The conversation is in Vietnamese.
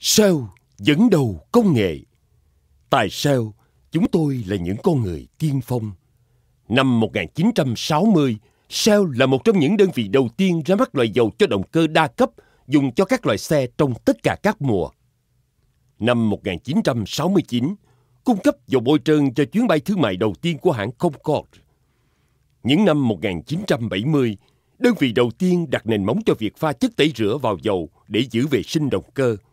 Sao dẫn đầu công nghệ? Tại sao chúng tôi là những con người tiên phong? Năm 1960, Shell là một trong những đơn vị đầu tiên ra mắt loại dầu cho động cơ đa cấp dùng cho các loại xe trong tất cả các mùa. Năm 1969, cung cấp dầu bôi trơn cho chuyến bay thương mại đầu tiên của hãng Concorde. Những năm 1970, đơn vị đầu tiên đặt nền móng cho việc pha chất tẩy rửa vào dầu để giữ vệ sinh động cơ –